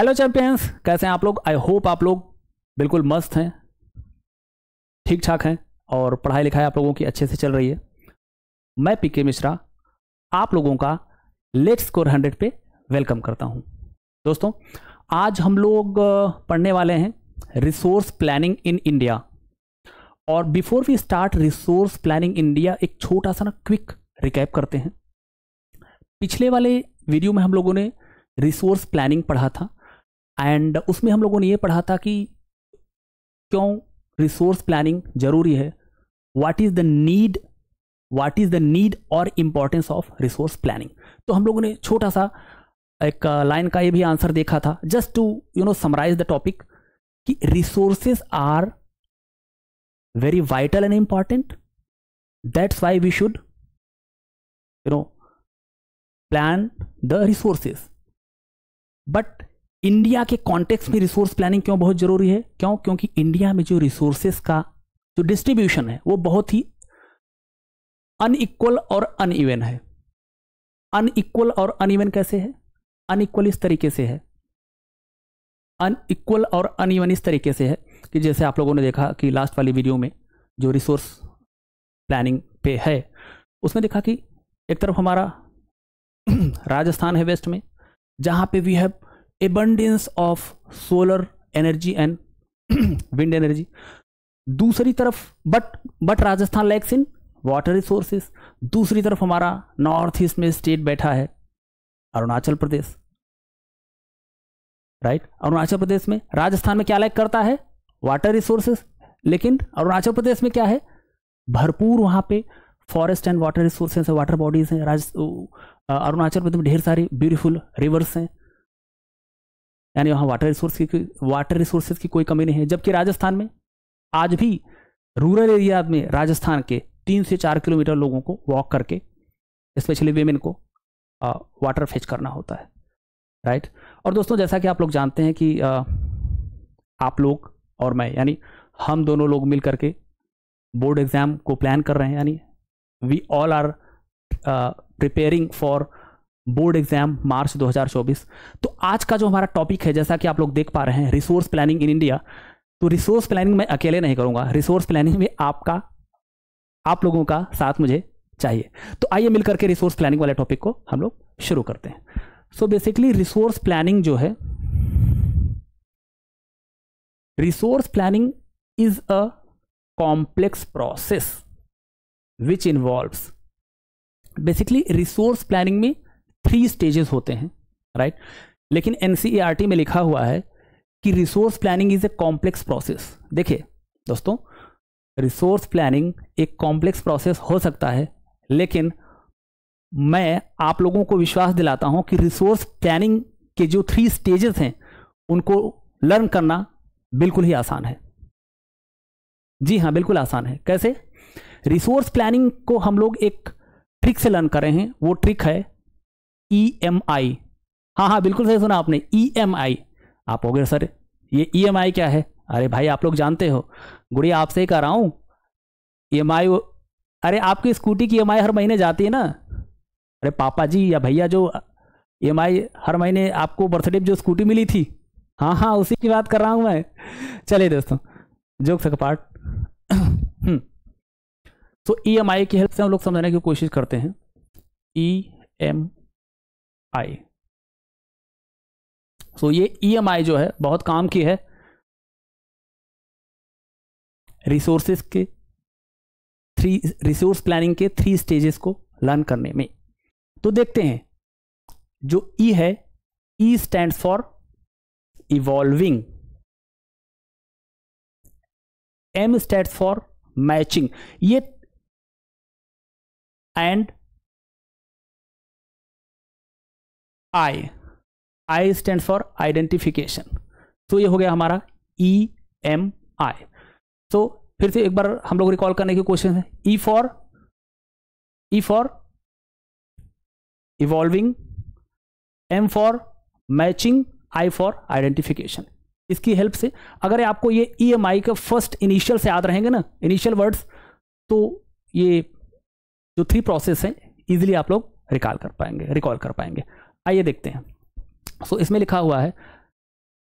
Hello champions कैसे हैं आप लोग आई होप आप लोग बिल्कुल मस्त हैं ठीक ठाक हैं और पढ़ाई लिखाई आप लोगों की अच्छे से चल रही है मैं पीके मिश्रा आप लोगों का लेट स्कोर हंड्रेड पे वेलकम करता हूं दोस्तों आज हम लोग पढ़ने वाले हैं रिसोर्स प्लानिंग इन इंडिया और before we start resource planning India एक छोटा सा ना क्विक रिकैप करते हैं पिछले वाले वीडियो में हम लोगों ने रिसोर्स प्लानिंग पढ़ा था एंड उसमें हम लोगों ने ये पढ़ा था कि क्यों रिसोर्स प्लानिंग जरूरी है what is the need what is the need और इम्पॉर्टेंस ऑफ रिसोर्स प्लानिंग तो हम लोगों ने छोटा सा एक लाइन का ये भी आंसर देखा था just to you know summarise the topic कि resources are very vital and important that's why we should you know plan the resources but India के कॉन्टेक्स में रिसोर्स प्लानिंग क्यों बहुत ज़रूरी है क्यों क्योंकि इंडिया में जो रिसोर्सेस का जो डिस्ट्रीब्यूशन है वो बहुत ही अनइक्वल और अनइवन है अनइक्वल और अनइवन कैसे है अनइक्वल इस तरीके से है अनइक्वल और अनइवन इस तरीके से है कि जैसे आप लोगों ने देखा कि लास्ट वाली वीडियो में जो रिसोर्स प्लानिंग पे है उसमें देखा कि एक तरफ हमारा राजस्थान है वेस्ट में जहाँ पे we have abundance of solar energy and wind energy दूसरी तरफ but but Rajasthan lacks in water resources दूसरी तरफ हमारा नॉर्थ ईस्ट में स्टेट बैठा है अरुणाचल प्रदेश राइट right? अरुणाचल प्रदेश में राजस्थान में क्या लैक करता है वाटर रिसोर्सेस लेकिन अरुणाचल प्रदेश में क्या है भरपूर वहां पे फॉरेस्ट एंड वाटर रिसोर्सेस है वाटर बॉडीज़ हैं राज अरुणाचल प्रदेश में ढेर सारी ब्यूटीफुल रिवर्स हैं यानी वहाँ वाटर रिसोर्स की वाटर रिसोर्सेज की कोई कमी नहीं है जबकि राजस्थान में आज भी रूरल एरिया में राजस्थान के तीन से चार किलोमीटर लोगों को वॉक करके स्पेशली वेमेन को आ, वाटर फेच करना होता है राइट और दोस्तों जैसा कि आप लोग जानते हैं कि आ, आप लोग और मैं यानी हम दोनों लोग मिल करके बोर्ड एग्ज़ाम को प्लान कर रहे हैं यानी we all are preparing for board exam March 2024 तो आज का जो हमारा टॉपिक है जैसा कि आप लोग देख पा रहे हैं रिसोर्स प्लानिंग इन इंडिया तो रिसोर्स प्लानिंग मैं अकेले नहीं करूंगा रिसोर्स प्लानिंग में आपका आप लोगों का साथ मुझे चाहिए तो आइए मिल करके रिसोर्स प्लानिंग वाले टॉपिक को हम लोग शुरू करते हैं सो बेसिकली रिसोर्स प्लानिंग जो है resource planning is a complex process which involve basically resource planning में थ्री स्टेजेस होते हैं राइट right? लेकिन एन e में लिखा हुआ है कि resource planning is a complex process देखिए दोस्तों रिसोर्स प्लानिंग एक कॉम्प्लेक्स प्रोसेस हो सकता है लेकिन मैं आप लोगों को विश्वास दिलाता हूं कि रिसोर्स प्लानिंग के जो थ्री स्टेजेस हैं उनको लर्न करना बिल्कुल ही आसान है जी हाँ बिल्कुल आसान है कैसे रिसोर्स प्लानिंग को हम लोग एक ट्रिक से लर्न कर रहे हैं वो ट्रिक है ई एम आई हाँ हाँ बिल्कुल सही सुना आपने ई एम आई आप हो गए सर ये ई एम आई क्या है अरे भाई आप लोग जानते हो गुड़िया आपसे ही कह रहा हूँ ई एम आई अरे आपकी स्कूटी की ई एम आई हर महीने जाती है ना अरे पापा जी या भैया जो ई एम आई हर महीने आपको बर्थडे जो स्कूटी मिली थी हाँ हाँ उसी की बात कर रहा हूँ मैं चलिए दोस्तों जोक सक पार्ट हम्म। तो ई एम आई की हेल्प से हम लोग समझने की कोशिश करते हैं ई e एम आई सो ये ईएमआई e जो है बहुत काम की है रिसोर्सेस के थ्री रिसोर्स प्लानिंग के थ्री स्टेजेस को लर्न करने में तो देखते हैं जो ई e है E stand for evolving M stand for matching ये and I I stand for identification तो ये हो गया हमारा ई एम आई तो फिर से एक बार हम लोग रिकॉल करने की कोशिश है E for E for evolving M for matching I for identification इसकी हेल्प से अगर आपको ये ई एम आई का फर्स्ट इनिशियल से याद रहेंगे ना इनिशियल वर्ड्स तो ये जो थ्री प्रोसेस हैं इजिली आप लोग रिकॉल कर पाएंगे रिकॉल कर पाएंगे आइए देखते हैं सो so, इसमें लिखा हुआ है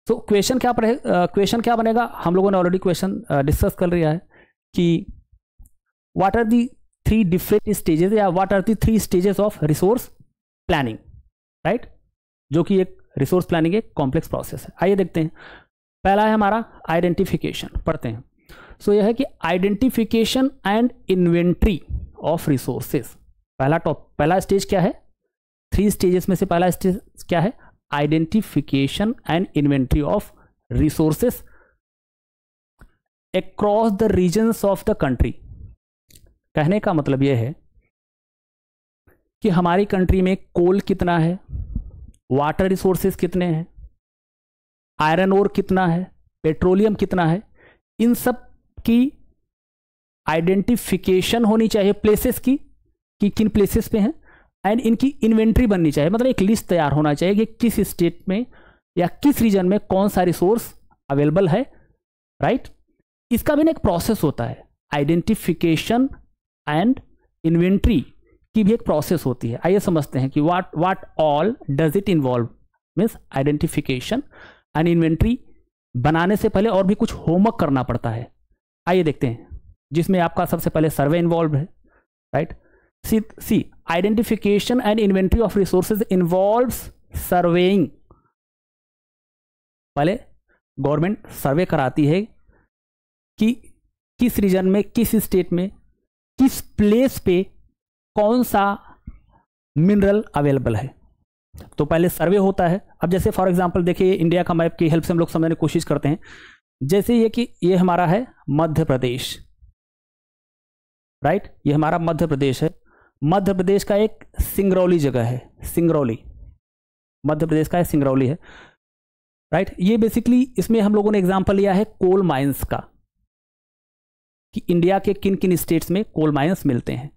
सो so, क्वेश्चन क्या पड़े क्वेश्चन क्या बनेगा हम लोगों ने ऑलरेडी क्वेश्चन डिस्कस कर लिया है कि what are the three different stages या what are the three stages of resource planning right जो कि एक रिसोर्स प्लानिंग एक कॉम्प्लेक्स प्रोसेस है आइए देखते हैं पहला है हमारा आइडेंटिफिकेशन पढ़ते हैं सो so, यह है कि identification and inventory of resources पहला टॉप पहला स्टेज क्या है थ्री स्टेजेस में से पहला स्टेज क्या है identification and inventory of resources across the regions of the country कहने का मतलब यह है कि हमारी कंट्री में कोल कितना है वाटर रिसोर्सेस कितने हैं आयरन ओर कितना है पेट्रोलियम कितना है इन सब की आइडेंटिफिकेशन होनी चाहिए प्लेसेस की कि किन प्लेसेस पे हैं एंड इनकी इन्वेंट्री बननी चाहिए मतलब एक लिस्ट तैयार होना चाहिए कि किस स्टेट में या किस रीजन में कौन सा रिसोर्स अवेलेबल है राइट right? इसका भी ना एक प्रोसेस होता है आइडेंटिफिकेशन एंड इन्वेंट्री की भी एक प्रोसेस होती है आइए समझते हैं कि what what all does it involve means identification and inventory बनाने से पहले और भी कुछ होमवर्क करना पड़ता है आइए देखते हैं जिसमें आपका सबसे पहले सर्वे इन्वॉल्व है right right? see, see identification and inventory of resources involves surveying पहले गवर्नमेंट सर्वे कराती है कि किस रीजन में किस स्टेट में किस प्लेस पे कौन सा मिनरल अवेलेबल है तो पहले सर्वे होता है अब जैसे फॉर एग्जांपल देखिए इंडिया का मैप की हेल्प से हम लोग समझने की कोशिश करते हैं जैसे ये कि ये हमारा है मध्य प्रदेश राइट ये हमारा मध्य प्रदेश है मध्य प्रदेश का एक सिंगरौली जगह है सिंगरौली मध्य प्रदेश का सिंगरौली है राइट ये बेसिकली इसमें हम लोगों ने एग्जाम्पल लिया है कोल माइंस का कि इंडिया के किन किन स्टेट्स में कोल माइंस मिलते हैं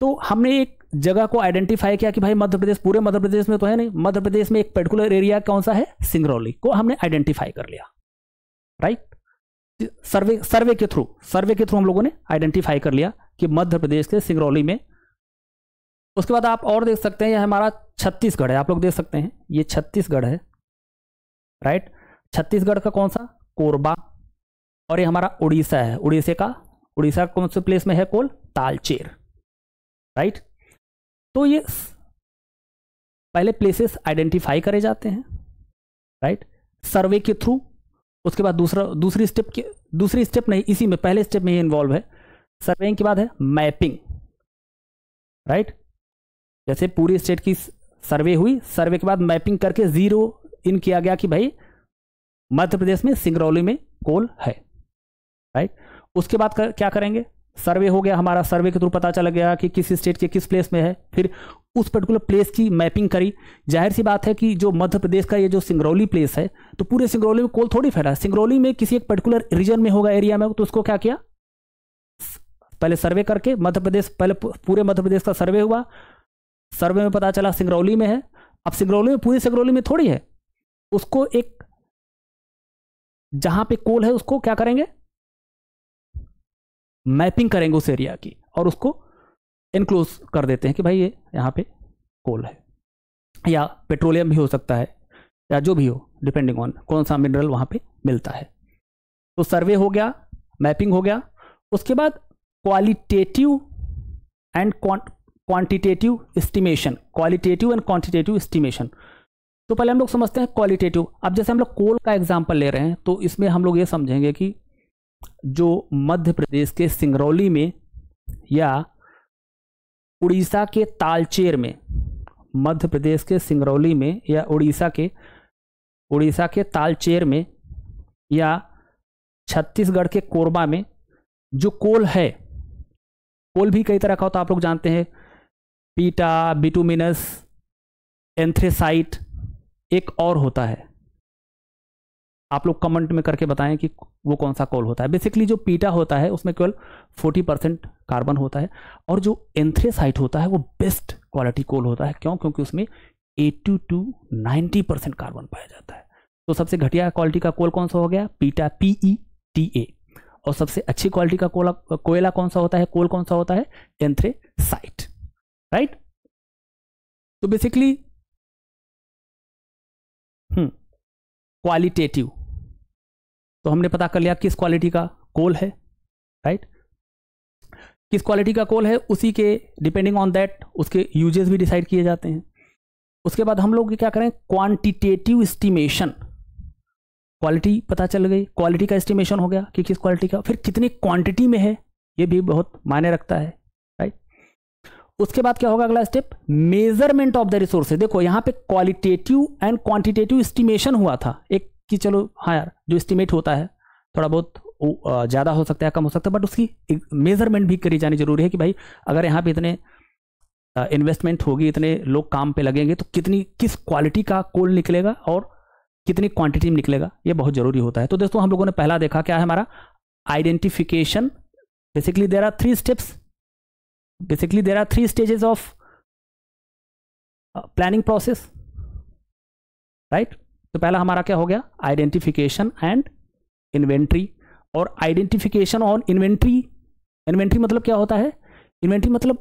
तो हमने एक जगह को आइडेंटिफाई किया कि भाई मध्य प्रदेश पूरे मध्य प्रदेश में तो है नहीं मध्य प्रदेश में एक पर्टिकुलर एरिया कौन सा है सिंगरौली को हमने आइडेंटिफाई कर लिया राइट सर्वे सर्वे के थ्रू सर्वे के थ्रू हम लोगों ने आइडेंटिफाई कर लिया कि मध्य प्रदेश के सिंगरौली में उसके बाद आप और देख सकते हैं यह हमारा छत्तीसगढ़ है आप लोग देख सकते हैं ये छत्तीसगढ़ है राइट छत्तीसगढ़ का कौन सा कोरबा और ये हमारा उड़ीसा है उड़ीसा का उड़ीसा कौन से प्लेस में है कोल तालचेर राइट तो ये पहले प्लेसेस आइडेंटिफाई करे जाते हैं राइट सर्वे के थ्रू उसके बाद दूसरा दूसरी स्टेप की दूसरी स्टेप नहीं इसी में पहले स्टेप में ही इन्वॉल्व है सर्वेइंग के बाद है मैपिंग राइट जैसे पूरी स्टेट की सर्वे हुई सर्वे के बाद मैपिंग करके जीरो इन किया गया कि भाई मध्य प्रदेश में सिंगरौली में कोल है राइट उसके बाद कर, क्या करेंगे सर्वे हो गया हमारा सर्वे के थ्रू पता चल गया कि किस स्टेट के किस प्लेस में है फिर उस पर्टिकुलर प्लेस की मैपिंग करी जाहिर सी बात है कि जो मध्य प्रदेश का ये जो सिंगरौली प्लेस है तो पूरे सिंगरौली में कोल थोड़ी फैला सिंगरौली में किसी एक पर्टिकुलर रीजन में होगा एरिया में तो उसको क्या किया पहले सर्वे करके मध्य प्रदेश पहले पूरे मध्य प्रदेश का सर्वे हुआ सर्वे में पता चला सिंगरौली में है अब सिंगरौली में पूरी सिंगरौली में थोड़ी है उसको एक जहां पे कोल है उसको क्या करेंगे मैपिंग करेंगे उस एरिया की और उसको इनक्लोज कर देते हैं कि भाई ये यहाँ पे कोल है या पेट्रोलियम भी हो सकता है या जो भी हो डिपेंडिंग ऑन कौन सा मिनरल वहाँ पे मिलता है तो सर्वे हो गया मैपिंग हो गया उसके बाद qualitative and quantitative estimation qualitative and quantitative estimation तो पहले हम लोग समझते हैं क्वालिटेटिव अब जैसे हम लोग कोल का एग्जाम्पल ले रहे हैं तो इसमें हम लोग ये समझेंगे कि जो मध्य प्रदेश के सिंगरौली में या उड़ीसा के तालचेर में मध्य प्रदेश के सिंगरौली में या उड़ीसा के उड़ीसा के तालचेर में या छत्तीसगढ़ के कोरबा में जो कोल है कोल भी कई तरह का होता है आप लोग जानते हैं पीटा बिटूमिनस एंथ्रेसाइट एक और होता है आप लोग कमेंट में करके बताएं कि वो कौन सा कोल होता है बेसिकली जो पीटा होता है उसमें केवल 40 परसेंट कार्बन होता है और जो एंथ्रेसाइट होता है वो बेस्ट क्वालिटी कोल होता है क्यों क्योंकि उसमें 80 टू 90 परसेंट कार्बन पाया जाता है तो सबसे घटिया क्वालिटी का कोल कौन सा हो गया पीटा पी ई टी ए और सबसे अच्छी क्वालिटी का कोला कोयला कौन सा होता है कोल कौन सा होता है एंथ्रेसाइट राइट तो बेसिकली क्वालिटेटिव हम्म, तो हमने पता कर लिया किस क्वालिटी का कोल है राइट किस क्वालिटी का कोल है उसी के डिपेंडिंग ऑन दैट उसके यूजेस भी डिसाइड किए जाते हैं उसके बाद हम लोग क्या करें क्वांटिटेटिव एस्टिमेशन क्वालिटी पता चल गई क्वालिटी का एस्टिमेशन हो गया कि किस क्वालिटी का फिर कितनी क्वांटिटी में है ये भी बहुत मायने रखता है राइट उसके बाद क्या होगा अगला step measurement of the resources देखो यहाँ पे क्वालिटेटिव एंड क्वांटिटेटिव एस्टिमेशन हुआ था एक कि चलो हाँ यार जो एस्टिमेट होता है थोड़ा बहुत ज़्यादा हो सकता है कम हो सकता है बट उसकी मेज़रमेंट भी करी जानी ज़रूरी है कि भाई अगर यहाँ पे इतने इन्वेस्टमेंट होगी इतने लोग काम पे लगेंगे तो कितनी किस क्वालिटी का कोल निकलेगा और कितनी क्वांटिटी में निकलेगा ये बहुत ज़रूरी होता है तो दोस्तों हम लोगों ने पहला देखा क्या है हमारा identification basically there are three steps basically there are three stages of planning process right तो पहला हमारा क्या हो गया आइडेंटिफिकेशन एंड इन्वेंट्री और आइडेंटिफिकेशन और इन्वेंट्री इन्वेंट्री मतलब क्या होता है इन्वेंट्री मतलब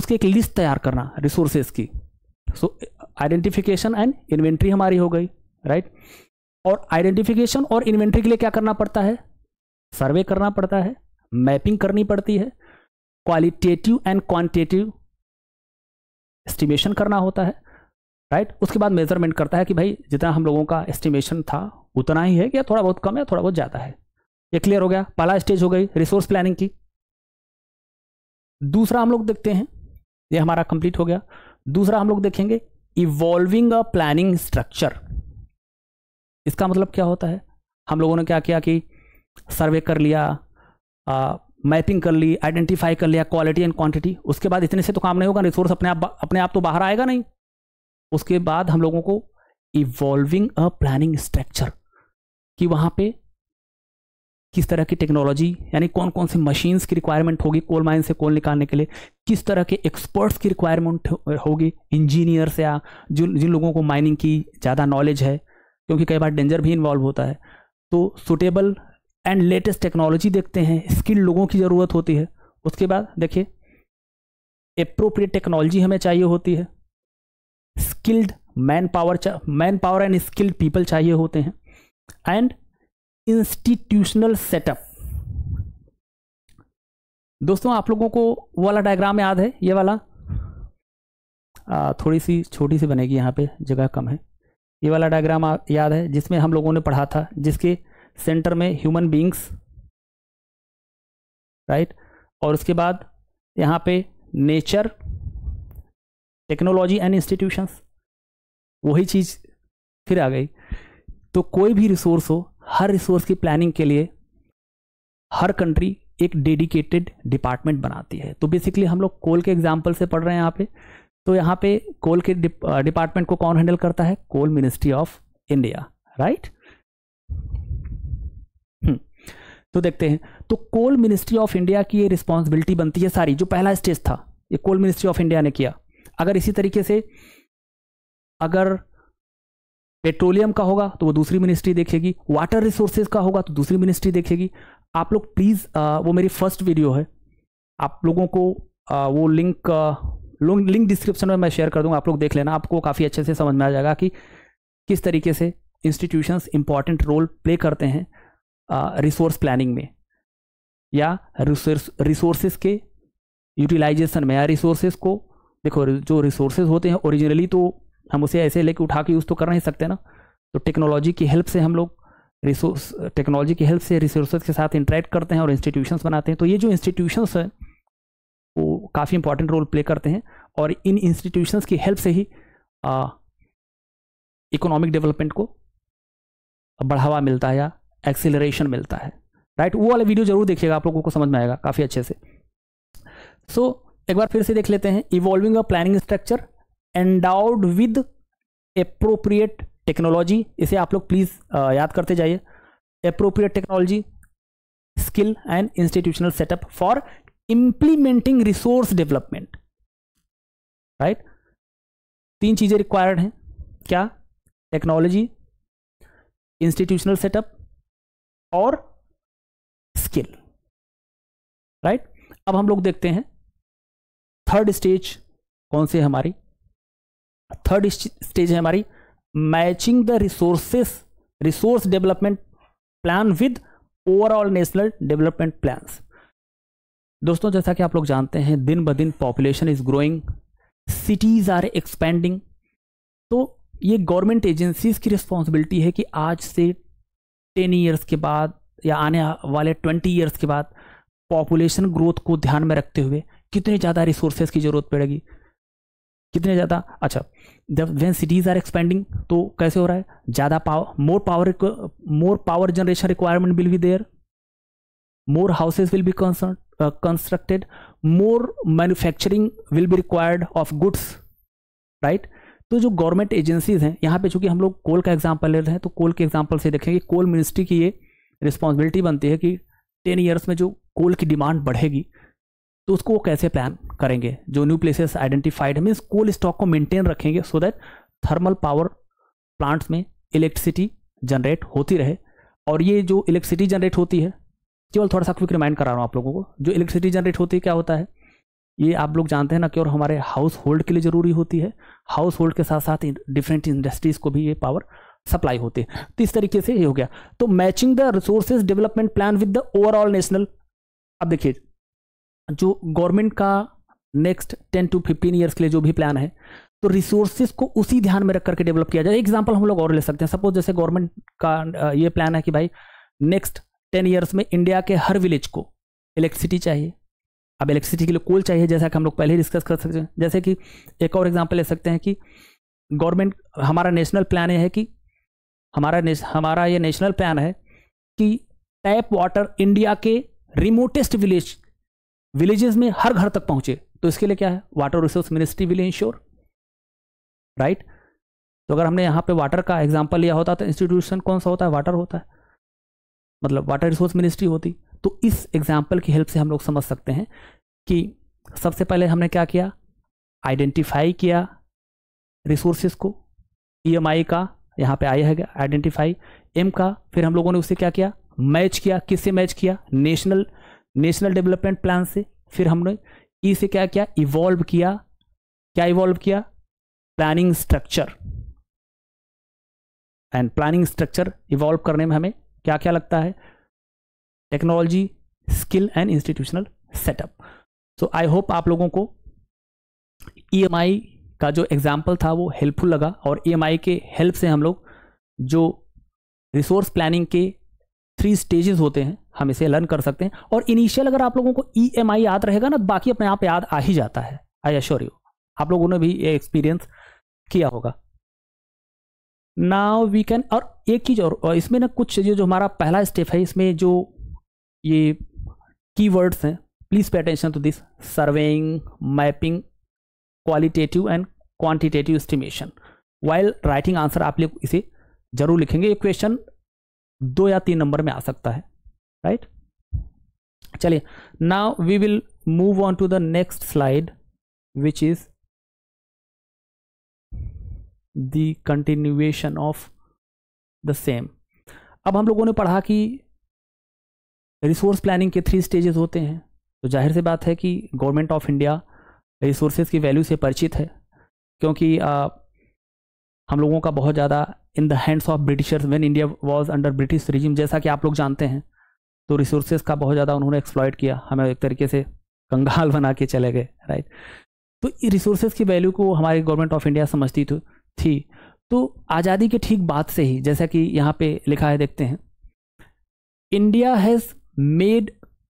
उसकी एक लिस्ट तैयार करना रिसोर्सेज की सो आइडेंटिफिकेशन एंड इन्वेंट्री हमारी हो गई राइट right? और आइडेंटिफिकेशन और इन्वेंट्री के लिए क्या करना पड़ता है सर्वे करना पड़ता है मैपिंग करनी पड़ती है क्वालिटेटिव एंड क्वांटिटेटिव एस्टिमेशन करना होता है राइट उसके बाद मेजरमेंट करता है कि भाई जितना हम लोगों का एस्टिमेशन था उतना ही है या थोड़ा बहुत कम है थोड़ा बहुत ज़्यादा है ये क्लियर हो गया पहला स्टेज हो गई रिसोर्स प्लानिंग की दूसरा हम लोग देखते हैं ये हमारा कंप्लीट हो गया दूसरा हम लोग देखेंगे इवॉल्विंग अ प्लानिंग स्ट्रक्चर इसका मतलब क्या होता है हम लोगों ने क्या किया कि सर्वे कर लिया मैपिंग कर ली आइडेंटिफाई कर लिया क्वालिटी एंड क्वांटिटी उसके बाद इतने से तो काम नहीं होगा रिसोर्स अपने आप अपने आप तो बाहर आएगा नहीं उसके बाद हम लोगों को इवॉल्विंग अ प्लानिंग स्ट्रक्चर कि वहाँ पे किस तरह की टेक्नोलॉजी यानी कौन कौन से मशीन्स की रिक्वायरमेंट होगी कोल माइन से कोल निकालने के लिए किस तरह के एक्सपर्ट्स की रिक्वायरमेंट होगी इंजीनियर्स या जिन जिन लोगों को माइनिंग की ज़्यादा नॉलेज है क्योंकि कई बार डेंजर भी इन्वॉल्व होता है तो सुटेबल एंड लेटेस्ट टेक्नोलॉजी देखते हैं स्किल्ड लोगों की ज़रूरत होती है उसके बाद देखिए अप्रोप्रिएट टेक्नोलॉजी हमें चाहिए होती है skilled manpower manpower and skilled people चाहिए होते हैं एंड इंस्टीट्यूशनल सेटअप दोस्तों आप लोगों को वो वाला डायग्राम याद है ये वाला आ, थोड़ी सी छोटी सी बनेगी यहाँ पे जगह कम है ये वाला डायग्राम याद है जिसमें हम लोगों ने पढ़ा था जिसके सेंटर में ह्यूमन बींग्स राइट और उसके बाद यहाँ पे नेचर टेक्नोलॉजी एंड इंस्टीट्यूशंस वही चीज़ फिर आ गई तो कोई भी रिसोर्स हो हर रिसोर्स की प्लानिंग के लिए हर कंट्री एक डेडिकेटेड डिपार्टमेंट बनाती है तो बेसिकली हम लोग कोल के एग्जाम्पल से पढ़ रहे हैं यहाँ पे तो यहाँ पे कोल के डिपार्टमेंट को कौन हैंडल करता है coal ministry of India right तो देखते हैं तो कोल मिनिस्ट्री ऑफ इंडिया की ये रिस्पॉन्सिबिलिटी बनती है सारी जो पहला स्टेज था ये कोल मिनिस्ट्री ऑफ इंडिया ने किया अगर इसी तरीके से अगर पेट्रोलियम का होगा तो वो दूसरी मिनिस्ट्री देखेगी वाटर रिसोर्सेज का होगा तो दूसरी मिनिस्ट्री देखेगी आप लोग प्लीज़ वो मेरी फर्स्ट वीडियो है आप लोगों को आ, वो लिंक लिंक डिस्क्रिप्शन में मैं शेयर कर दूंगा आप लोग देख लेना आपको काफ़ी अच्छे से समझ में आ जाएगा कि किस तरीके से इंस्टीट्यूशंस इंपॉर्टेंट रोल प्ले करते हैं रिसोर्स प्लानिंग में या रिसोर्स रिसोर्सेज के यूटिलाइजेशन में या रिसोर्सेज को देखो जो रिसोर्सेज होते हैं ओरिजिनली तो हम उसे ऐसे लेके उठा के यूज़ तो कर नहीं सकते ना तो टेक्नोलॉजी की हेल्प से हम लोग रिसोर्स टेक्नोलॉजी की हेल्प से रिसोर्सेज के साथ इंटरेक्ट करते हैं और इंस्टीट्यूशंस बनाते हैं तो ये जो इंस्टीट्यूशंस हैं वो काफ़ी इंपॉर्टेंट रोल प्ले करते हैं और इन इंस्टीट्यूशंस की हेल्प से ही इकोनॉमिक डेवलपमेंट को बढ़ावा मिलता है या एक्सिलरेशन मिलता है राइट वो वाला वीडियो जरूर देखिएगा आप लोगों को समझ में आएगा काफ़ी अच्छे से सो so, एक बार फिर से देख लेते हैं evolving a planning structure endowed with appropriate technology इसे आप लोग प्लीज़ याद करते जाइए appropriate technology skill and institutional setup for implementing resource development right तीन चीज़ें रिक्वायर्ड हैं क्या टेक्नोलॉजी इंस्टीट्यूशनल सेटअप और स्किल राइट अब हम लोग देखते हैं थर्ड स्टेज कौन से हमारी थर्ड स्टेज है हमारी matching the resources resource development plan with overall national development plan दोस्तों जैसा कि आप लोग जानते हैं दिन ब दिन population is growing cities are expanding तो ये गवर्नमेंट एजेंसीज की रिस्पॉन्सिबिलिटी है कि आज से टेन ईयर्स के बाद या आने वाले ट्वेंटी ईयर्स के बाद पॉपुलेशन ग्रोथ को ध्यान में रखते हुए कितने ज़्यादा रिसोर्सेज की ज़रूरत पड़ेगी कितने ज़्यादा अच्छा जब वेन सिटीज़ आर एक्सपेंडिंग तो कैसे हो रहा है ज़्यादा power more power more power generation requirement will be there more houses will be concern constructed more manufacturing will be required of goods right तो जो गवर्नमेंट एजेंसीज हैं यहाँ पे चूंकि हम लोग कोल का एग्जाम्पल ले रहे हैं तो कोल के एग्जाम्पल से देखेंगे कोल मिनिस्ट्री की ये रिस्पॉन्सिबिलिटी बनती है कि टेन ईयर्स में जो कोल की डिमांड बढ़ेगी तो उसको वो कैसे प्लान करेंगे जो न्यू प्लेसेस आइडेंटिफाइड है मीन्स कोल स्टॉक को मेंटेन रखेंगे so that thermal power plants में इलेक्ट्रिसिटी जनरेट होती रहे और ये जो इलेक्ट्रिसिटी जनरेट होती है केवल थोड़ा सा क्विक रिमाइंड करा रहा हूँ आप लोगों को जो इलेक्ट्रिसिटी जनरेट होती है क्या होता है ये आप लोग जानते हैं ना केवल हमारे हाउस होल्ड के लिए ज़रूरी होती है हाउस होल्ड के साथ साथ डिफरेंट इंडस्ट्रीज़ को भी ये पावर सप्लाई होती है तो इस तरीके से ये हो गया तो matching the resources development plan with the overall national अब देखिए जो गवर्नमेंट का next ten to fifteen years के लिए जो भी प्लान है तो रिसोर्सेज को उसी ध्यान में रख करके डेवलप किया जाए एग्जाम्पल हम लोग और ले सकते हैं सपोज जैसे गवर्नमेंट का ये प्लान है कि भाई नेक्स्ट टेन ईयर्स में इंडिया के हर विलेज को इलेक्ट्रिसिटी चाहिए अब इलेक्ट्रिसिटी के लिए कोल चाहिए जैसा कि हम लोग पहले ही डिस्कस कर सकते हैं जैसे कि एक और एग्जाम्पल ले सकते हैं कि गवर्नमेंट हमारा नेशनल प्लान यह है कि हमारा हमारा ये नेशनल प्लान है कि टैप वाटर इंडिया के रिमोटेस्ट विलेज विलेजेस में हर घर तक पहुंचे तो इसके लिए क्या है water resource ministry will ensure right तो अगर हमने यहाँ पे वाटर का एग्जाम्पल लिया होता तो इंस्टीट्यूशन कौन सा होता है वाटर होता है मतलब वाटर रिसोर्स मिनिस्ट्री होती तो इस एग्जाम्पल की हेल्प से हम लोग समझ सकते हैं कि सबसे पहले हमने क्या किया आइडेंटिफाई किया रिसोर्सेज को ई e का यहाँ पे आया है आइडेंटिफाई एम का फिर हम लोगों ने उसे क्या किया मैच किया किससे मैच किया नेशनल नेशनल डेवलपमेंट प्लान से फिर हमने ई e से क्या किया इवॉल्व किया क्या इवॉल्व किया planning structure and planning structure evolve करने में हमें क्या क्या लगता है technology skill and institutional setup so I hope आप लोगों को ई e का जो एग्जाम्पल था वो हेल्पफुल लगा और ई e के हेल्प से हम लोग जो रिसोर्स प्लानिंग के थ्री स्टेजेस होते हैं हम इसे लर्न कर सकते हैं और इनिशियल अगर आप लोगों को ई एम आई याद रहेगा ना बाकी अपने आप याद आ ही जाता है आई एश्योर यू आप लोगों ने भी ये एक्सपीरियंस किया होगा नाउ वी कैन और एक चीज़ और इसमें ना कुछ जो हमारा पहला स्टेप है इसमें जो ये कीवर्ड्स हैं please pay attention to this surveying mapping qualitative and quantitative estimation while writing answer आप लोग इसे जरूर लिखेंगे ये क्वेश्चन दो या तीन नंबर में आ सकता है राइट चलिए now we will move on to the next slide which is the continuation of the same अब हम लोगों ने पढ़ा कि रिसोर्स प्लानिंग के थ्री स्टेजेस होते हैं तो जाहिर सी बात है कि गवर्नमेंट ऑफ इंडिया रिसोर्सेज की वैल्यू से परिचित है क्योंकि आ, हम लोगों का बहुत ज़्यादा in the hands of Britishers when India was under British regime जैसा कि आप लोग जानते हैं तो रिसोर्सेज का बहुत ज़्यादा उन्होंने एक्सप्लॉयट किया हमें एक तरीके से कंगाल बना के चले गए राइट तो रिसोर्सेज की वैल्यू को हमारी गवर्नमेंट ऑफ इंडिया समझती तो थी तो आज़ादी के ठीक बाद से ही जैसा कि यहाँ पे लिखा है देखते हैं India has made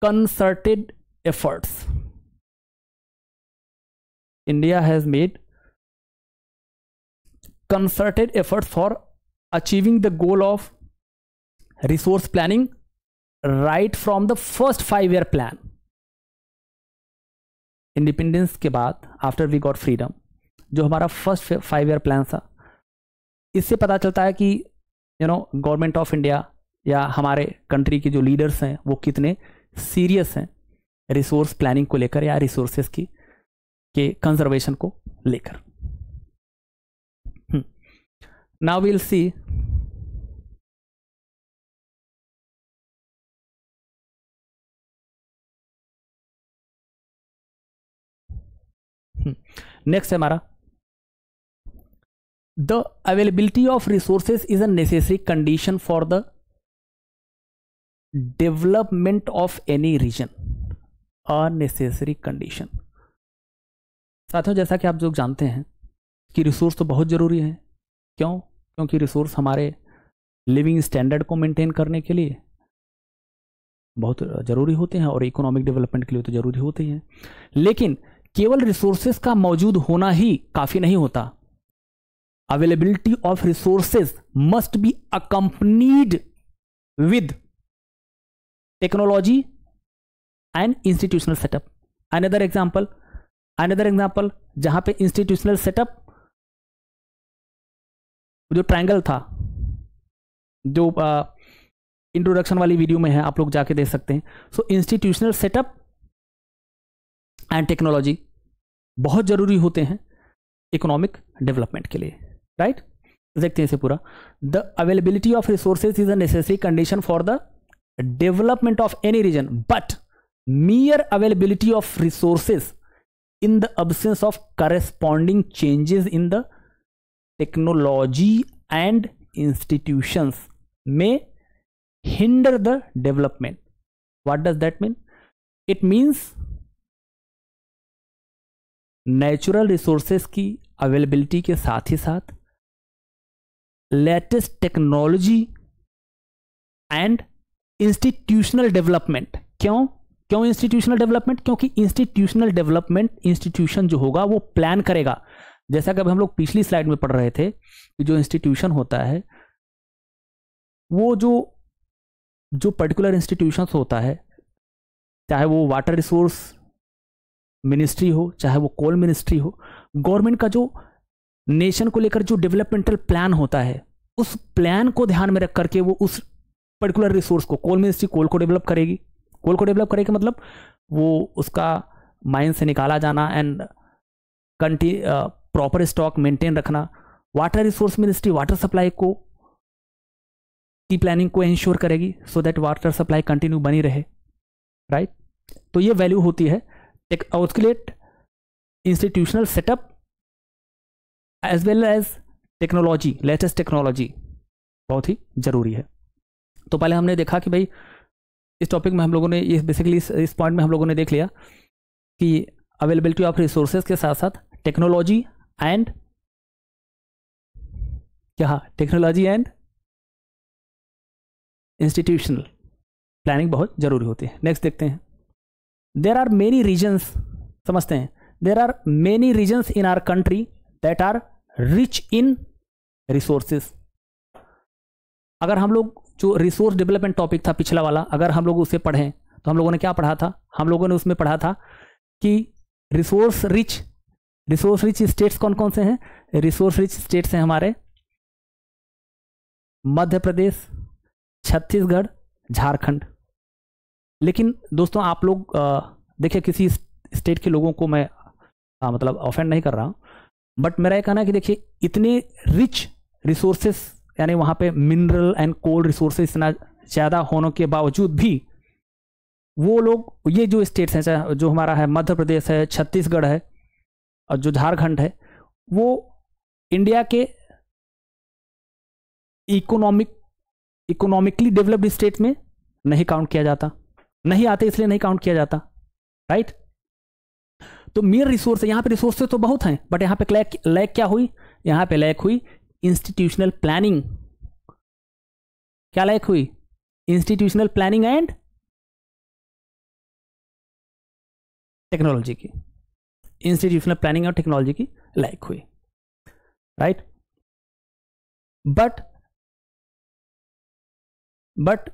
concerted efforts India has made concerted efforts for achieving the goal of resource planning right from the first five year plan independence के बाद आफ्टर वी गॉट फ्रीडम जो हमारा फर्स्ट फाइव ईयर प्लान था इससे पता चलता है कि you know government of India या हमारे कंट्री के जो लीडर्स हैं वो कितने सीरियस हैं रिसोर्स प्लानिंग को लेकर या रिसोर्सेस की के कंजर्वेशन को लेकर नाउ विल सी नेक्स्ट हम्म। है हमारा the availability of resources is a necessary condition for the development of any region unnecessary condition साथियों जैसा कि आप लोग जानते हैं कि रिसोर्स तो बहुत ज़रूरी है क्यों क्योंकि रिसोर्स हमारे लिविंग स्टैंडर्ड को मेंटेन करने के लिए बहुत ज़रूरी होते हैं और इकोनॉमिक डेवलपमेंट के लिए तो ज़रूरी होते हैं लेकिन केवल रिसोर्सेज का मौजूद होना ही काफी नहीं होता availability of resources must be accompanied with technology and institutional setup another example another example जहां पे इंस्टीट्यूशनल सेटअप जो ट्रायंगल था जो इंट्रोडक्शन वाली वीडियो में है आप लोग जाके देख सकते हैं so institutional setup and technology बहुत जरूरी होते हैं इकोनॉमिक डेवलपमेंट के लिए राइट देखते हैं इसे पूरा the availability of resources is a necessary condition for the development of any region but mere availability of resources in the absence of corresponding changes in the technology and institutions may hinder the development what does that mean it means natural resources की availability के साथ ही साथ latest technology and institutional development क्यों क्यों institutional development क्योंकि institutional development institution जो होगा वो प्लान करेगा जैसा कि हम लोग पिछली स्लाइड में पढ़ रहे थे कि जो इंस्टीट्यूशन होता है वो जो जो पर्टिकुलर इंस्टीट्यूशन होता है चाहे वो वाटर रिसोर्स मिनिस्ट्री हो चाहे वो कोल मिनिस्ट्री हो गवर्नमेंट का जो नेशन को लेकर जो डेवलपमेंटल प्लान होता है उस प्लान को ध्यान में रख करके वो उस पर्टिकुलर रिसोर्स को कोल मिनिस्ट्री कोल को डेवलप करेगी कोल को डेवलप करेगी मतलब वो उसका माइंड से निकाला जाना एंड कंटी प्रॉपर स्टॉक मेंटेन रखना water resource ministry water supply को की प्लानिंग को इंश्योर करेगी so that water supply continue बनी रहे राइट right? तो ये वैल्यू होती है एक outlet institutional setup as well as technology latest technology बहुत ही ज़रूरी है तो पहले हमने देखा कि भाई इस टॉपिक में हम लोगों ने ये बेसिकली इस, इस पॉइंट में हम लोगों ने देख लिया कि अवेलेबिलिटी ऑफ रिसोर्सेज के साथ साथ टेक्नोलॉजी एंड क्या टेक्नोलॉजी एंड इंस्टीट्यूशनल प्लानिंग बहुत ज़रूरी होती है नेक्स्ट देखते हैं देर आर मेनी रीजन्स समझते हैं there are many regions in our country that are rich in resources अगर हम लोग जो रिसोर्स डेवलपमेंट टॉपिक था पिछला वाला अगर हम लोग उसे पढ़ें तो हम लोगों ने क्या पढ़ा था हम लोगों ने उसमें पढ़ा था कि resource rich resource rich states कौन कौन से हैं रिसोर्स रिच स्टेट्स हैं हमारे मध्य प्रदेश छत्तीसगढ़ झारखंड लेकिन दोस्तों आप लोग देखिए किसी स्टेट के लोगों को मैं आ, हाँ, मतलब ऑफेंड नहीं कर रहा हूँ बट मेरा ये कहना है कि देखिए इतने रिच रिसोर्सेस यानी वहाँ पे मिनरल एंड कोल्ड रिसोर्सेस इतना ज़्यादा होने के बावजूद भी वो लोग ये जो स्टेट्स हैं जो हमारा है मध्य प्रदेश है छत्तीसगढ़ है और जो झारखंड है वो इंडिया के इकोनॉमिक इकोनॉमिकली डेवलप्ड स्टेट में नहीं काउंट किया जाता नहीं आते इसलिए नहीं काउंट किया जाता राइट तो मेयर रिसोर्स यहां पर रिसोर्स तो बहुत हैं बट यहां पे लैक लैक क्या हुई यहां पे लैक हुई इंस्टीट्यूशनल प्लानिंग क्या लैक हुई इंस्टीट्यूशनल प्लानिंग एंड टेक्नोलॉजी की इंस्टीट्यूशनल प्लानिंग और टेक्नोलॉजी की लैक हुई right but but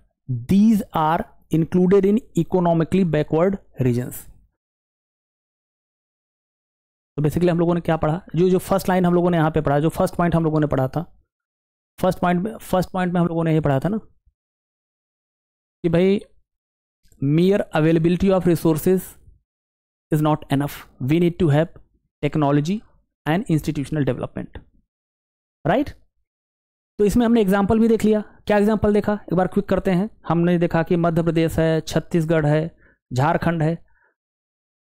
these are included in economically backward regions तो बेसिकली हम लोगों ने क्या पढ़ा जो जो फर्स्ट लाइन हम लोगों ने यहाँ पे पढ़ा जो फर्स्ट पॉइंट हम लोगों ने पढ़ा था फर्स्ट पॉइंट में फर्स्ट पॉइंट में हम लोगों ने ये पढ़ा था ना कि भाई mere availability of resources is not enough we need to have technology and institutional development right तो इसमें हमने एग्जाम्पल भी देख लिया क्या एग्जाम्पल देखा एक बार क्विक करते हैं हमने देखा कि मध्य प्रदेश है छत्तीसगढ़ है झारखंड है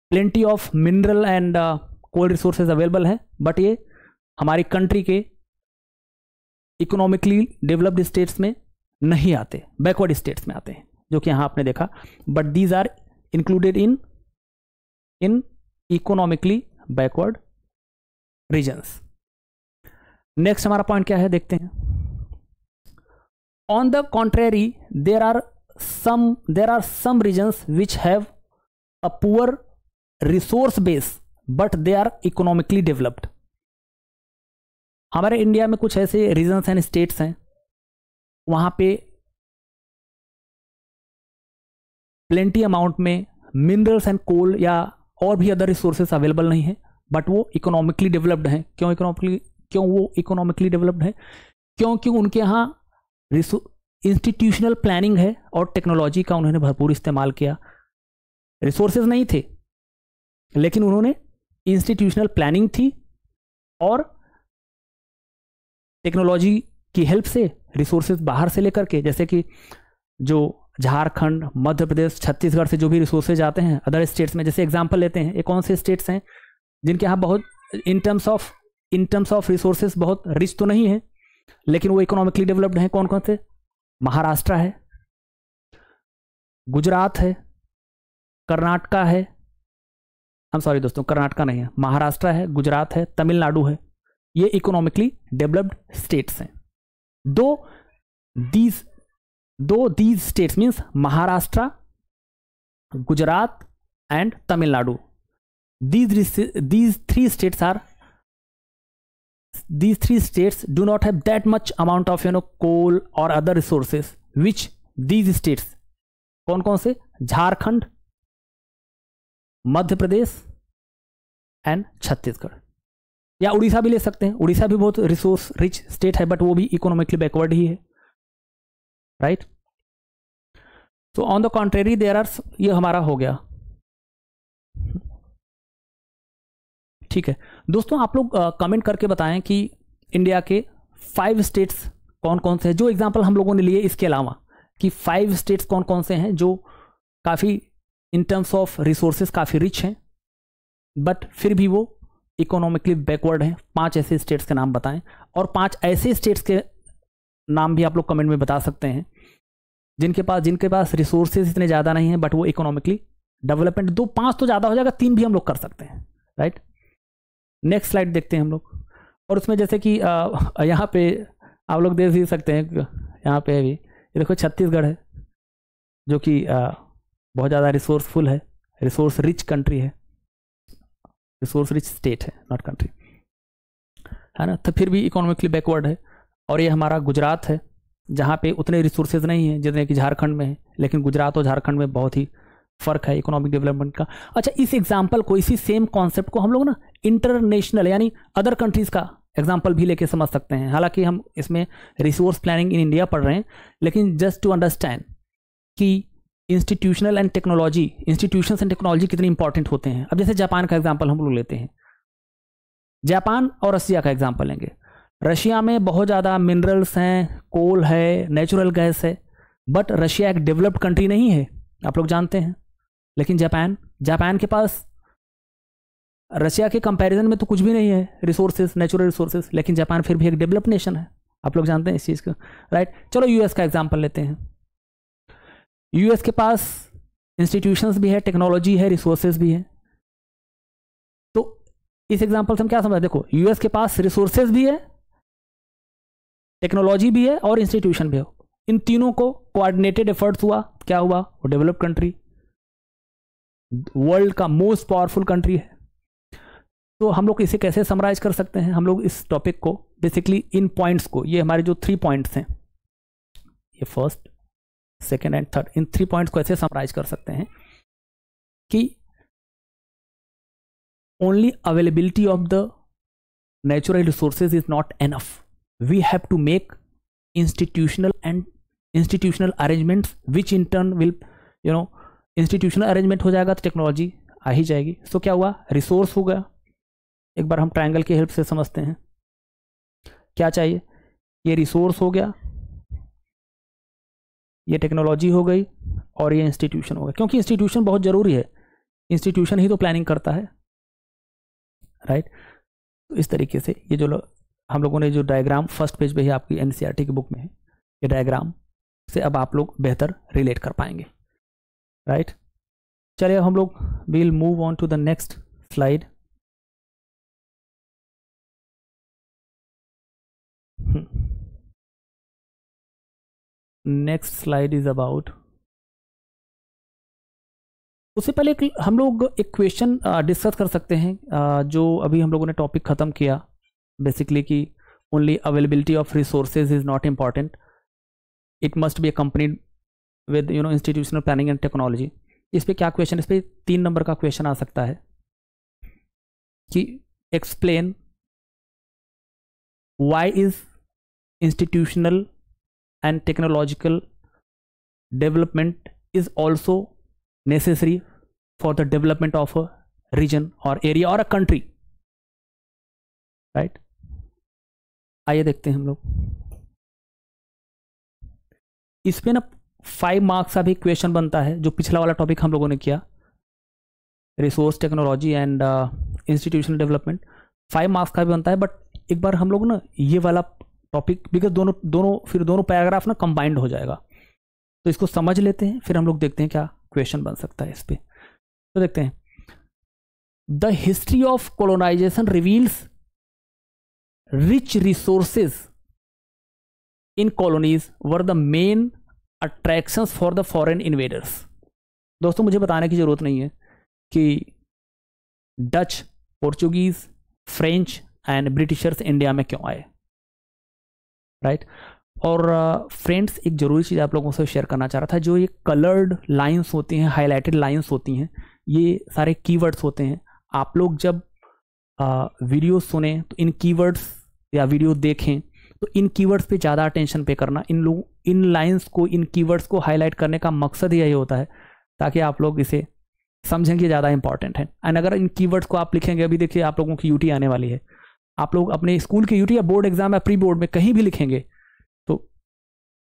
plenty of mineral and cold resources available हैं बट ये हमारी कंट्री के इकोनॉमिकली डेवलप्ड स्टेट्स में नहीं आते बैकवर्ड स्टेट्स में आते हैं जो कि यहाँ आपने देखा but these are included in in economically backward regions next हमारा पॉइंट क्या है देखते हैं on the contrary there are some there are some regions which have a poor resource base but they are economically developed हमारे India में कुछ ऐसे regions and states हैं वहाँ पे प्लेंटी अमाउंट में मिनरल्स एंड कोल या और भी अदर रिसोर्सेस अवेलेबल नहीं है बट वो इकोनॉमिकली डेवलप्ड हैं क्यों इकोनॉमिकली क्यों वो इकोनॉमिकली डेवलप्ड है क्योंकि उनके यहाँ इंस्टीट्यूशनल प्लानिंग है और टेक्नोलॉजी का उन्होंने भरपूर इस्तेमाल किया रिसोर्सेज नहीं थे लेकिन उन्होंने इंस्टीट्यूशनल प्लानिंग थी और टेक्नोलॉजी की हेल्प से रिसोर्सेज बाहर से लेकर के जैसे कि जो झारखंड मध्य प्रदेश छत्तीसगढ़ से जो भी रिसोर्सेज आते हैं अदर स्टेट्स में जैसे एग्जाम्पल लेते हैं ये कौन से स्टेट्स हैं जिनके यहाँ बहुत in terms of in terms of resources बहुत रिच तो नहीं है लेकिन वो इकोनॉमिकली डेवलप्ड हैं कौन कौन से महाराष्ट्र है गुजरात है कर्नाटका है हम सॉरी दोस्तों कर्नाटका नहीं है महाराष्ट्र है गुजरात है तमिलनाडु है ये इकोनॉमिकली डेवलप्ड स्टेट्स हैं दो दीज दो these states means Maharashtra Gujarat and Tamil Nadu these these three states are these three states do not have that much amount of you know coal or other resources which these states कौन कौन से Jharkhand Madhya Pradesh and Chhattisgarh या उड़ीसा भी ले सकते हैं उड़ीसा भी बहुत रिसोर्स रिच स्टेट है बट वो भी इकोनॉमिकली बैकवर्ड ही है right so on the contrary there are ये हमारा हो गया ठीक है दोस्तों आप लोग कमेंट करके बताएं कि इंडिया के फाइव स्टेट्स कौन कौन से हैं जो एग्जाम्पल हम लोगों ने लिए इसके अलावा कि फाइव स्टेट्स कौन कौन से हैं जो काफ़ी इन टर्म्स ऑफ रिसोर्सेज काफ़ी रिच हैं बट फिर भी वो इकोनॉमिकली बैकवर्ड हैं पांच ऐसे स्टेट्स के नाम बताएं और पांच ऐसे स्टेट्स के नाम भी आप लोग कमेंट में बता सकते हैं जिनके पास जिनके पास रिसोर्सेज इतने ज़्यादा नहीं हैं बट वो इकोनॉमिकली डेवलपमेंट दो पाँच तो ज़्यादा हो जाएगा तीन भी हम लोग कर सकते हैं राइट नेक्स्ट स्लाइड देखते हैं हम लोग और उसमें जैसे कि यहाँ पे आप लोग देख ही सकते हैं यहाँ पे अभी ये देखो छत्तीसगढ़ है जो कि बहुत ज़्यादा रिसोर्सफुल है रिसोर्स रिच कंट्री है रिसोर्स रिच स्टेट है नॉट कंट्री है ना तो फिर भी इकोनॉमिकली बैकवर्ड है और ये हमारा गुजरात है जहाँ पे उतने रिसोर्सेज नहीं हैं जितने कि झारखंड में है लेकिन गुजरात और झारखंड में बहुत ही फ़र्क है इकोनॉमिक डेवलपमेंट का अच्छा इस एग्जाम्पल को इसी सेम कॉन्सेप्ट को हम लोग ना इंटरनेशनल यानी अदर कंट्रीज़ का एग्जाम्पल भी लेके समझ सकते हैं हालांकि हम इसमें रिसोर्स प्लानिंग इन इंडिया पढ़ रहे हैं लेकिन जस्ट टू अंडरस्टैंड कि institutional and technology institution and technology कितने इंपॉर्टेंट होते हैं अब जैसे जापान का एग्जाम्पल हम लोग लेते हैं जापान और रशिया का एग्जाम्पल लेंगे रशिया में बहुत ज़्यादा मिनरल्स हैं कोल है नेचुरल गैस है बट रशिया एक डेवलप्ड कंट्री नहीं है आप लोग जानते हैं लेकिन जापान जापान के पास रशिया के कंपैरिजन में तो कुछ भी नहीं है रिसोर्सेज नेचुरल रिसोर्सेज लेकिन जापान फिर भी एक डेवलप नेशन है आप लोग जानते हैं इस चीज़ को राइट चलो यूएस का एग्जाम्पल लेते हैं यूएस के पास इंस्टीट्यूशंस भी है टेक्नोलॉजी है रिसोर्सेज भी है तो इस एग्जाम्पल से हम क्या समझ देखो यूएस के पास रिसोर्सेज भी है टेक्नोलॉजी भी है और इंस्टीट्यूशन भी है इन तीनों को कोऑर्डिनेटेड एफर्ट्स हुआ क्या हुआ वो डेवलप कंट्री वर्ल्ड का मोस्ट पावरफुल कंट्री है तो हम लोग इसे कैसे समराइज कर सकते हैं हम लोग इस टॉपिक को बेसिकली इन पॉइंट्स को ये हमारे जो थ्री पॉइंट्स हैं ये फर्स्ट सेकेंड एंड थर्ड इन थ्री पॉइंट्स को ऐसे समराइज कर सकते हैं कि only availability of the natural resources is not enough we have to make institutional and institutional arrangements which in turn will you know institutional arrangement हो जाएगा तो टेक्नोलॉजी आ ही जाएगी सो तो क्या हुआ रिसोर्स हो गया एक बार हम ट्राइंगल की हेल्प से समझते हैं क्या चाहिए ये रिसोर्स हो गया ये टेक्नोलॉजी हो गई और ये इंस्टीट्यूशन हो गया क्योंकि इंस्टीट्यूशन बहुत ज़रूरी है इंस्टीट्यूशन ही तो प्लानिंग करता है राइट तो इस तरीके से ये जो लो, हम लोगों ने जो डायग्राम फर्स्ट पेज पे ही आपकी एनसीईआरटी e की बुक में है ये डायग्राम से अब आप लोग बेहतर रिलेट कर पाएंगे राइट चलिए हम लोग will move on to the next slide next slide is about उससे पहले हम लोग एक क्वेश्चन डिस्कस कर सकते हैं आ, जो अभी हम लोगों ने टॉपिक ख़त्म किया बेसिकली कि only availability of resources is not important it must be accompanied with you know institutional planning and technology इस पर क्या क्वेश्चन इस पर तीन नंबर का क्वेश्चन आ सकता है कि explain why is institutional and technological development is also necessary for the development of a region और एरिया और अ कंट्री राइट आइए देखते हैं हम लोग इस पर ना फाइव मार्क्स का भी क्वेश्चन बनता है जो पिछला वाला टॉपिक हम लोगों ने किया resource technology and institutional development five marks का भी बनता है बट एक बार हम लोग ना ये वाला टॉपिक बिकॉज दोनों दोनों फिर दोनों पैराग्राफ ना कंबाइंड हो जाएगा तो इसको समझ लेते हैं फिर हम लोग देखते हैं क्या क्वेश्चन बन सकता है इस पर तो देखते हैं the history of colonisation reveals rich resources in colonies were the main attractions for the foreign invaders दोस्तों मुझे बताने की ज़रूरत नहीं है कि Dutch Portuguese French and Britishers India में क्यों आए राइट right? और फ्रेंड्स uh, एक ज़रूरी चीज़ आप लोगों से शेयर करना चाह रहा था जो ये कलर्ड लाइंस होती हैं हाईलाइटेड लाइंस होती हैं ये सारे कीवर्ड्स होते हैं आप लोग जब वीडियो uh, सुने तो इन कीवर्ड्स या वीडियो देखें तो इन कीवर्ड्स पे ज़्यादा अटेंशन पे करना इन लोग इन लाइन्स को इन कीवर्ड्स को हाईलाइट करने का मकसद यही होता है ताकि आप लोग इसे समझें कि ज़्यादा इंपॉर्टेंट है एंड अगर इन कीवर्ड्स को आप लिखेंगे अभी देखिए आप लोगों की यूटी आने वाली है आप लोग अपने स्कूल के यूटी या बोर्ड एग्जाम या प्री बोर्ड में कहीं भी लिखेंगे तो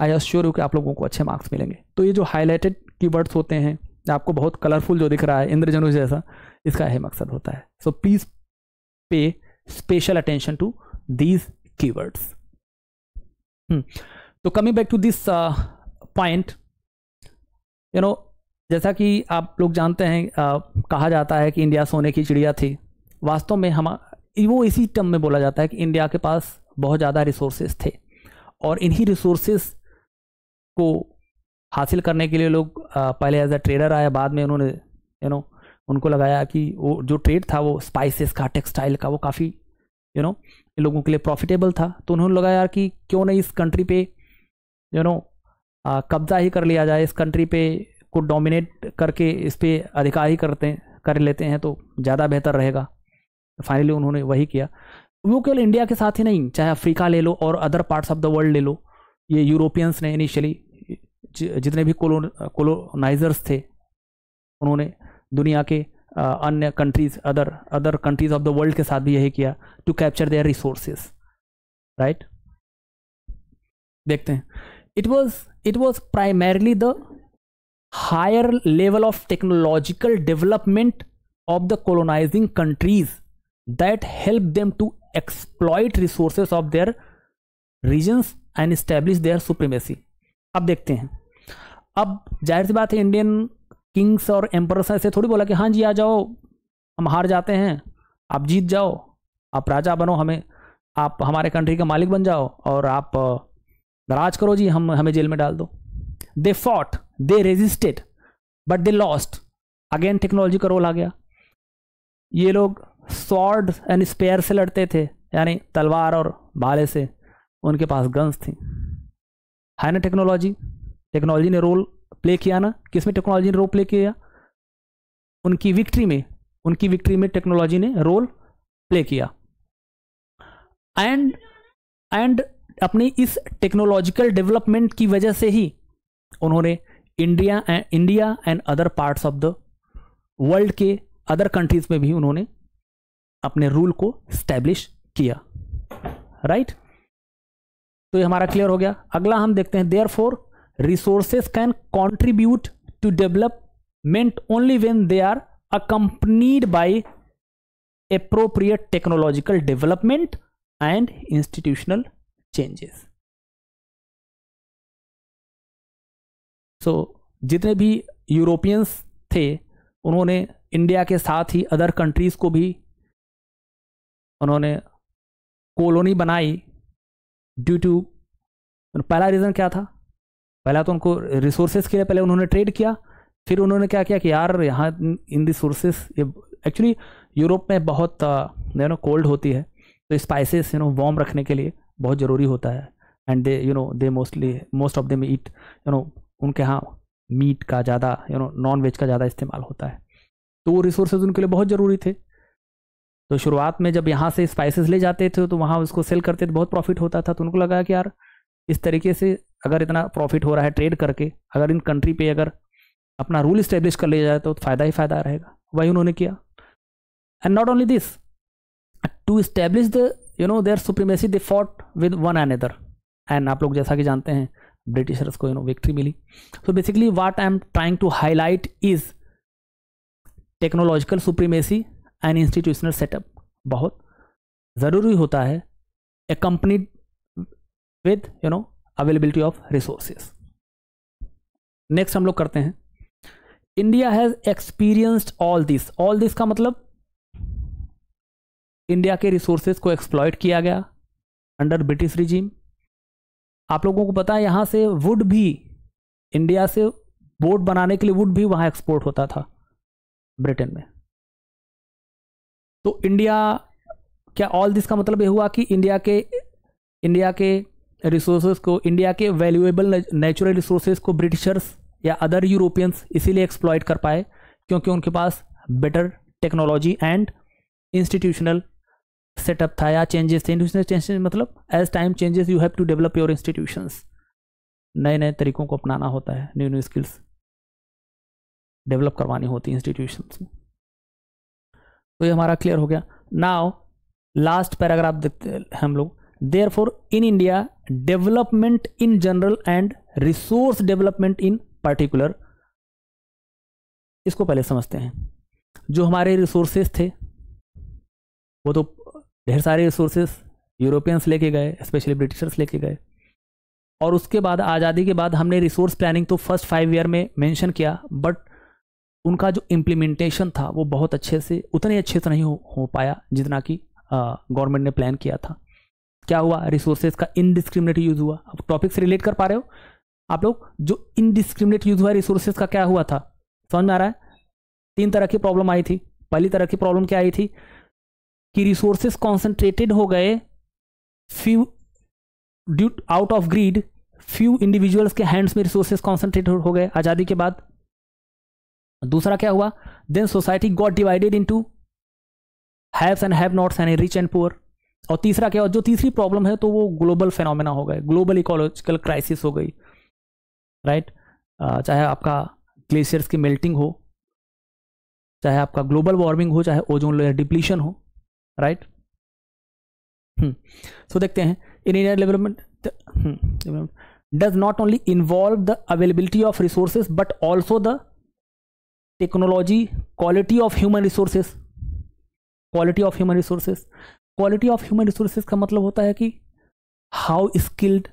आई श्योर यू कि आप लोगों को अच्छे मार्क्स मिलेंगे तो ये जो हाईलाइटेड कीवर्ड्स होते हैं आपको बहुत कलरफुल जो दिख रहा है इंद्रजनु जैसा इसका यही मकसद होता है so please pay special attention to these keywords Hmm. तो coming back to this point you know जैसा कि आप लोग जानते हैं आ, uh, कहा जाता है कि इंडिया सोने की चिड़िया थी वास्तव में हम वो इसी टर्म में बोला जाता है कि इंडिया के पास बहुत ज़्यादा रिसोर्सेज थे और इन्हीं रिसोर्सेज को हासिल करने के लिए लोग आ, uh, पहले एज अ ट्रेडर आया बाद में उन्होंने यू नो उनको लगाया कि वो जो ट्रेड था वो स्पाइसेस का टेक्सटाइल का वो काफ़ी यू नो इन लोगों के लिए प्रॉफिटेबल था तो उन्होंने लगा यार कि क्यों नहीं इस कंट्री पे यू नो कब्जा ही कर लिया जाए इस कंट्री पे को डोमिनेट करके इस पर अधिकार ही करते कर लेते हैं तो ज़्यादा बेहतर रहेगा फाइनली उन्होंने वही किया वो केवल इंडिया के साथ ही नहीं चाहे अफ्रीका ले लो और other parts of the world ले लो ये यूरोपियंस ने इनिशियली जितने भी कोलो कोलोनाइजर्स थे उन्होंने दुनिया के Uh, अन्य countries other other countries of the world के साथ भी यही किया to capture their resources right देखते हैं it was it was primarily the higher level of technological development of the colonising countries that help them to exploit resources of their regions and establish their supremacy अब देखते हैं अब जाहिर सी बात है इंडियन किंग्स और एम्परस ऐसे थोड़ी बोला कि हाँ जी आ जाओ हम हार जाते हैं आप जीत जाओ आप राजा बनो हमें आप हमारे कंट्री का मालिक बन जाओ और आप राज करो जी हम हमें जेल में डाल दो they fought they resisted but they lost again technology का रोल आ गया ये लोग सॉर्ड एंड स्पेयर से लड़ते थे यानी तलवार और भाले से उनके पास गन्स थी है ना टेक्नोलॉजी टेक्नोलॉजी ने रोल प्ले किया ना किसमें टेक्नोलॉजी ने रोल प्ले किया उनकी विक्ट्री में उनकी विक्ट्री में टेक्नोलॉजी ने रोल प्ले किया एंड एंड अपनी इस टेक्नोलॉजिकल डेवलपमेंट की वजह से ही उन्होंने India India and other parts of the world के अदर कंट्रीज में भी उन्होंने अपने रूल को स्टैब्लिश किया राइट right? तो ये हमारा क्लियर हो गया अगला हम देखते हैं there four resources can contribute to development only when they are accompanied by appropriate technological development and institutional changes so so, जितने भी यूरोपियंस थे उन्होंने इंडिया के साथ ही अदर कंट्रीज़ को भी उन्होंने कॉलोनी बनाई ड्यू टू पहला रीज़न क्या था पहला तो उनको रिसोर्सेज के लिए पहले उन्होंने ट्रेड किया फिर उन्होंने क्या किया कि यार यहाँ इन रिसोर्सेज ये एक्चुअली यूरोप में बहुत यू नो कोल्ड होती है तो स्पाइसेस यू नो वार्म रखने के लिए बहुत ज़रूरी होता है and they you know they mostly most of them eat you know उनके यहाँ मीट का ज़्यादा यू नो नॉन वेज का ज़्यादा इस्तेमाल होता है तो वो रिसोर्सेज उनके लिए बहुत ज़रूरी थे तो शुरुआत में जब यहाँ से स्पाइसेस ले जाते थे तो वहाँ उसको सेल करते थे बहुत प्रॉफिट होता था तो उनको लगा कि यार इस तरीके से अगर इतना प्रॉफिट हो रहा है ट्रेड करके अगर इन कंट्री पे अगर अपना रूल इस्टेब्लिश कर लिया जाए तो फ़ायदा ही फ़ायदा रहेगा वही उन्होंने किया and not only this to establish the you know their supremacy they fought with one another and आप लोग जैसा कि जानते हैं ब्रिटिशर्स को यू नो विक्ट्री मिली so basically what I am trying to highlight is technological supremacy and institutional setup बहुत ज़रूरी होता है accompany with you know availability of resources next हम लोग करते हैं India has experienced all this all this का मतलब इंडिया के रिसोर्सेज को एक्सप्लॉयट किया गया अंडर ब्रिटिश रिजीम आप लोगों को पता है यहां से वुड भी इंडिया से बोट बनाने के लिए वुड भी वहां एक्सपोर्ट होता था ब्रिटेन में तो इंडिया क्या ऑल दिस का मतलब यह हुआ कि इंडिया के इंडिया के रिसोर्सेज को इंडिया के वैल्यूएबल नेचुरल रिसोर्सेज को ब्रिटिशर्स या अदर यूरोपियंस इसीलिए एक्सप्लॉयट कर पाए क्योंकि उनके पास better technology and institutional setup था या चेंजेस थे इंस्टीट्यूशनल चेंजेस मतलब as time changes you have to develop your institutions नए नए तरीकों को अपनाना होता है न्यू न्यू स्किल्स डेवलप करवानी होती है इंस्टीट्यूशंस में तो ये हमारा क्लियर हो गया नाव लास्ट पैराग्राफ देखते हैं हम लोग therefore in india development in general and resource development in particular इसको पहले समझते हैं जो हमारे रिसोर्सेस थे वो तो ढेर सारे रिसोर्सेस यूरोपियंस लेके गए स्पेशली ब्रिटिशर्स लेके गए और उसके बाद आज़ादी के बाद हमने रिसोर्स प्लानिंग तो फर्स्ट फाइव ईयर में मेंशन किया बट उनका जो इम्प्लीमेंटेशन था वो बहुत अच्छे से उतने अच्छे से नहीं हो, हो पाया जितना कि गवर्नमेंट ने प्लान किया था क्या हुआ रिसोर्सेज का इनडिस्क्रिमिनेट यूज हुआ अब टॉपिक से रिलेट कर पा रहे हो आप लोग जो इनडिस्क्रिमिनेट यूज हुआ रिसोर्सेज का क्या हुआ था समझ में आ रहा है तीन तरह की प्रॉब्लम आई थी पहली तरह की प्रॉब्लम क्या आई थी कि रिसोर्सेज कॉन्सेंट्रेटेड हो गए few due out of greed few individuals के हैंड्स में रिसोर्सेज कॉन्सेंट्रेट हो गए आज़ादी के बाद दूसरा क्या हुआ then society got divided to haves and have nots and rich and poor और तीसरा क्या और जो तीसरी प्रॉब्लम है तो वो ग्लोबल फेनोमेना हो गए ग्लोबल इकोलॉजिकल क्राइसिस हो गई राइट चाहे आपका ग्लेशियर्स की मेल्टिंग हो चाहे आपका ग्लोबल वार्मिंग हो चाहे ओजोन लेयर डिप्लीशन हो राइट सो hmm. देखते हैं in India development does not only involve the availability of resources but also the technology quality of human resources quality of human resources quality of human resources का मतलब होता है कि how skilled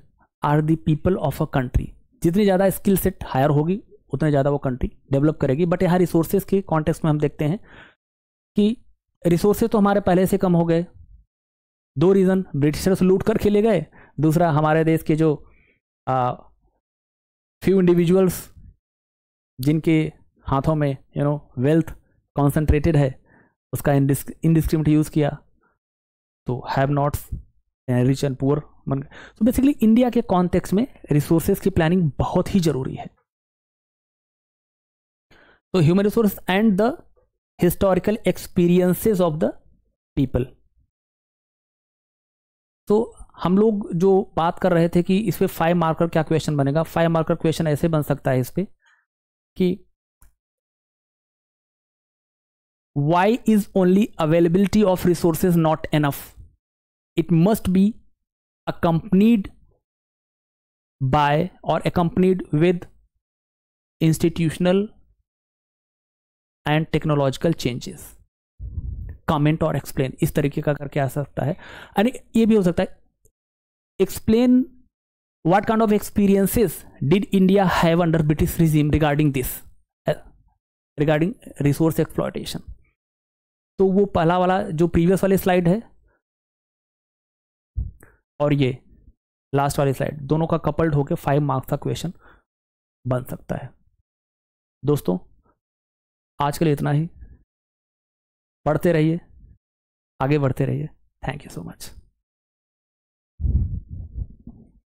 are the people of a country जितनी ज़्यादा skill set higher होगी उतने ज़्यादा वो कंट्री डेवलप करेगी बट यहाँ रिसोर्सेज के कॉन्टेक्स में हम देखते हैं कि रिसोर्सेज तो हमारे पहले से कम हो गए दो रीज़न ब्रिटिशर्स लूट कर खेले गए दूसरा हमारे देश के जो फ्यू इंडिविजुअल्स जिनके हाथों में यू नो वेल्थ कॉन्सेंट्रेटेड है उसका इंडिस्क्रिमिनेट यूज़ किया तो have not rich and poor बन गए तो बेसिकली इंडिया के कॉन्टेक्स में रिसोर्सेज की प्लानिंग बहुत ही जरूरी है तो human resource and the historical experiences of the people तो हम लोग जो बात कर रहे थे कि इस पर फाइव मार्कर क्या क्वेश्चन बनेगा फाइव मार्कर क्वेश्चन ऐसे बन सकता है इस पर कि why is only availability of resources not enough it must be accompanied by or accompanied with institutional and technological changes. Comment or explain. Is तरीके का करके आ सकता है एंड ये भी हो सकता है Explain what kind of experiences did india have under british regime regarding this uh, regarding resource exploitation तो वो पहला वाला जो प्रीवियस वाली स्लाइड है और ये लास्ट वाली स्लाइड दोनों का कपल्ड होकर फाइव मार्क्स का क्वेश्चन बन सकता है दोस्तों आज के लिए इतना ही पढ़ते रहिए आगे बढ़ते रहिए थैंक यू सो मच